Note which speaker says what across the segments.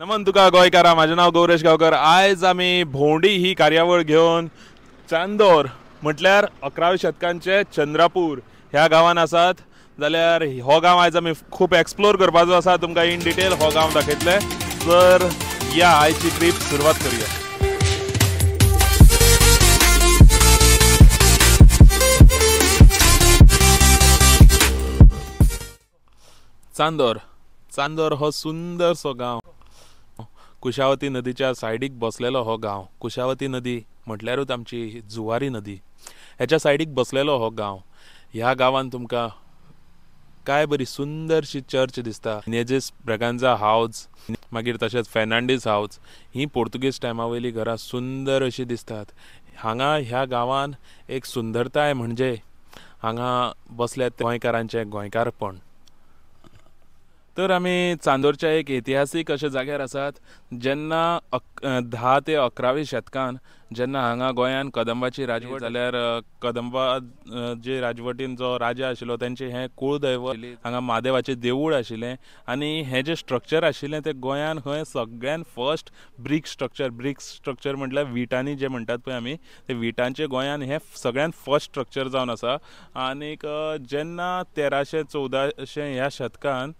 Speaker 1: नमन तुका गोयकारा माझे नाव गौरेश गावकर आयज आम्ही भोंडी ही कार्यावळ घेऊन चांदोर म्हटल्यार अकराव्या शतकांचे चंद्रापूर ह्या गावान आसात जाल्यार हो गांव आयज आमी खूब एक्सप्लोर करपाचो आसा तुमकां इन डिटेल हो गांव दाखयतले तर या आयची ट्रीप सुरवात करूया चांदोर चांदोर हो सुंदरसो गांव कुशावती नदीच्या सायडीक बसलेलो हो गाव कुशावती नदी म्हटल्यारूच आमची जुवारी नदी ह्याच्या सायडीक बसलेलो हो गाव ह्या गांवांत तुमकां काय बरी सुंदरशी चर्च दिसता नेजीस ब्रगांजा हावज मागीर तशेंच फेर्नांडीस हावज ही पोर्तुगीज टायमा वयलीं घरां सुंदर अशीं दिसतात हांगा ह्या गांवांत एक सुंदरताय म्हणजे हांगा बसल्यात गोंयकारांचें गोंयकारपण तर आम्ही चांदोरच्या एक इतिहासीक अशा जाग्यार आसात जेन्ना धा ते अकरावी शतकान जेन्ना हांगा गोंयांत कदंबाची राजवट जाल्यार कदंबा जे राजवटीन जो राजा आशिल्लो तेंचें हे कुळदैव हांगा महादेवाचें देवूळ आशिले आनी हे जे स्ट्रक्चर आशिले ते गोंयांत खंय सगळ्यान first brick structure brick structure म्हटल्यार विटांनी जे म्हणटात पळय आमी ते विटांचे गोंयांत हे सगळ्यान फर्स्ट स्ट्रक्चर जावन आसा आनीक जेन्ना तेराशे चौदाशे ह्या शतकान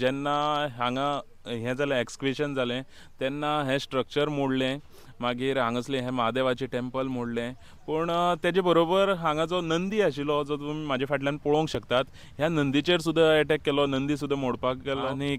Speaker 1: जेन्ना हांगा हें जालें एक्सक्वेशन जालें तेन्ना हें स्ट्रक्चर मोडलें मागीर हांगासलें हें म्हादेवाचें टॅम्पल मोडलें पूण तेजे बरोबर हांगा जो नंदी आशिल्लो जो तुमी म्हाज्या फाटल्यान पळोवंक शकतात ह्या नंदीचेर सुद्दां अटॅक केलो नंदी सुद्दां मोडपाक गेलो आनी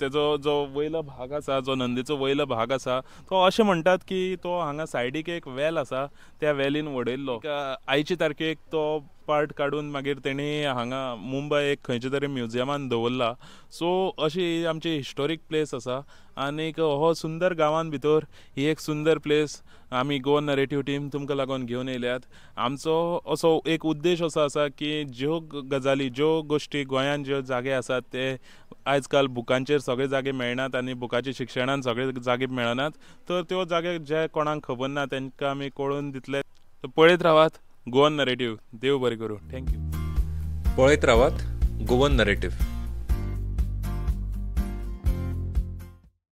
Speaker 1: तेजो जो वयलो भाग आसा जो नंदीचो वयलो भाग आसा तो अशें म्हणटात की तो हांगा सायडीक एक वेल आसा त्या वेलीन वडयल्लो आयचे तारखेक तो पार्ट काडून मागीर तेणी हांगा मुंबय एक खंयच्या तरी म्युझियमान दवरला सो अशी आमची हिस्टॉरीक प्लेस आसा आणि हो सुंदर गावां भितर ही एक सुंदर प्लेस आम्ही गोवन नरेटिव्ह टीम तुमकां लागून घेऊन येयल्यात आमचो असो एक उद्देश असो आसा की ज्यो गजाली ज्यो गोष्टी गोंयांत ज्यो जागे आसात ते आयज काल बुकांचेर सगळे जागे मेळनात आनी बुकाचे शिक्षणान सगळे जागे मेळनात तर त्यो जागे जे कोणाक खबर ना तांकां आमी कळून दितले पळयत रावात गोवन नरेटिव्ह देव बरें करू थँक्यू पळयत रावात गोवन नरेटिव्ह